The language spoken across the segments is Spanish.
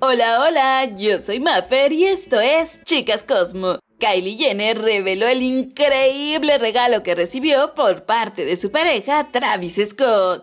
Hola, hola, yo soy Maffer y esto es Chicas Cosmo. Kylie Jenner reveló el increíble regalo que recibió por parte de su pareja Travis Scott.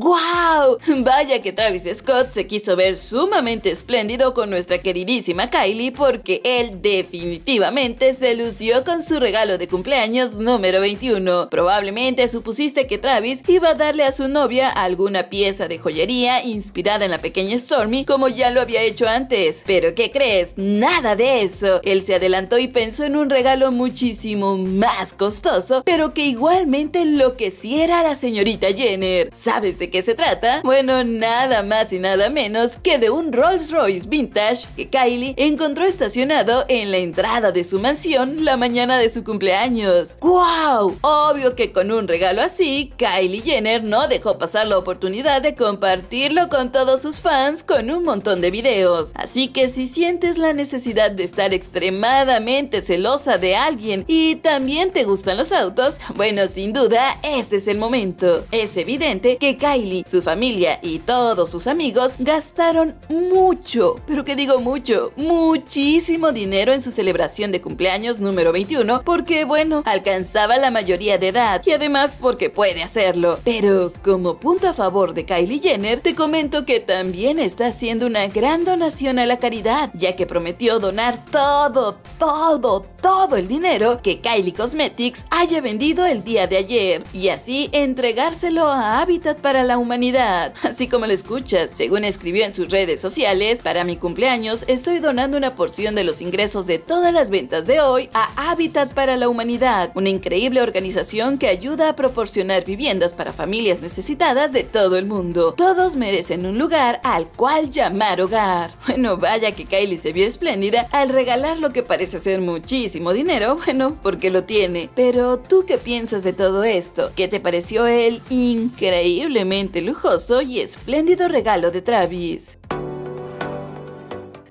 ¡Wow! Vaya que Travis Scott se quiso ver sumamente espléndido con nuestra queridísima Kylie porque él definitivamente se lució con su regalo de cumpleaños número 21. Probablemente supusiste que Travis iba a darle a su novia alguna pieza de joyería inspirada en la pequeña Stormy como ya lo había hecho antes. Pero ¿qué crees? Nada de eso. Él se adelantó y pensó en un regalo muchísimo más costoso, pero que igualmente enloqueciera a la señorita Jenner. ¿Sabes de qué se trata? Bueno, nada más y nada menos que de un Rolls Royce vintage que Kylie encontró estacionado en la entrada de su mansión la mañana de su cumpleaños. ¡Wow! Obvio que con un regalo así, Kylie Jenner no dejó pasar la oportunidad de compartirlo con todos sus fans con un montón de videos. Así que si sientes la necesidad de estar extremadamente celosa de alguien y también te gustan los autos, bueno, sin duda, este es el momento. Es evidente que Kylie Kylie, su familia y todos sus amigos gastaron mucho, pero que digo mucho, muchísimo dinero en su celebración de cumpleaños número 21 porque bueno, alcanzaba la mayoría de edad y además porque puede hacerlo. Pero como punto a favor de Kylie Jenner, te comento que también está haciendo una gran donación a la caridad, ya que prometió donar todo, todo, todo el dinero que Kylie Cosmetics haya vendido el día de ayer y así entregárselo a Habitat para la Humanidad. Así como lo escuchas, según escribió en sus redes sociales, para mi cumpleaños estoy donando una porción de los ingresos de todas las ventas de hoy a Habitat para la Humanidad, una increíble organización que ayuda a proporcionar viviendas para familias necesitadas de todo el mundo. Todos merecen un lugar al cual llamar hogar. Bueno, vaya que Kylie se vio espléndida al regalar lo que parece ser muchísimo dinero, bueno, porque lo tiene. Pero tú qué piensas de todo esto? ¿Qué te pareció el increíblemente lujoso y espléndido regalo de Travis?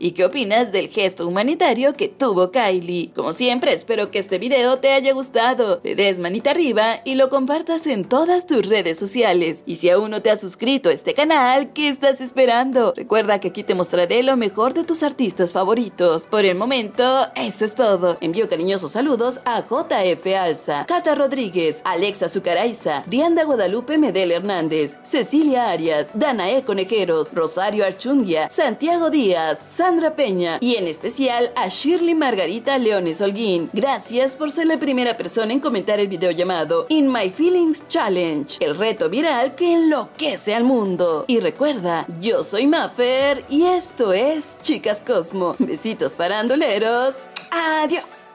¿Y qué opinas del gesto humanitario que tuvo Kylie? Como siempre, espero que este video te haya gustado. Le des manita arriba y lo compartas en todas tus redes sociales. Y si aún no te has suscrito a este canal, ¿qué estás esperando? Recuerda que aquí te mostraré lo mejor de tus artistas favoritos. Por el momento, eso es todo. Envío cariñosos saludos a JF Alza, Cata Rodríguez, Alexa Zucaraiza, Brianda Guadalupe Medel Hernández, Cecilia Arias, Danae Conejeros, Rosario Archundia, Santiago Díaz, San Peña y en especial a Shirley Margarita Leones Holguín. Gracias por ser la primera persona en comentar el video llamado In My Feelings Challenge, el reto viral que enloquece al mundo. Y recuerda, yo soy Maffer y esto es Chicas Cosmo. Besitos faranduleros. Adiós.